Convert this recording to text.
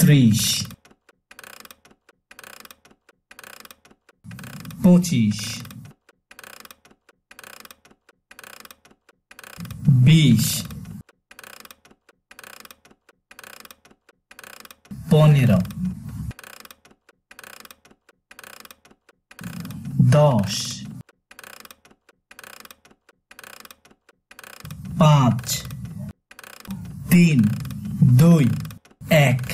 ত্রিশ পঁচিশ বিশ পনেরো দশ পাঁচ তিন দুই এক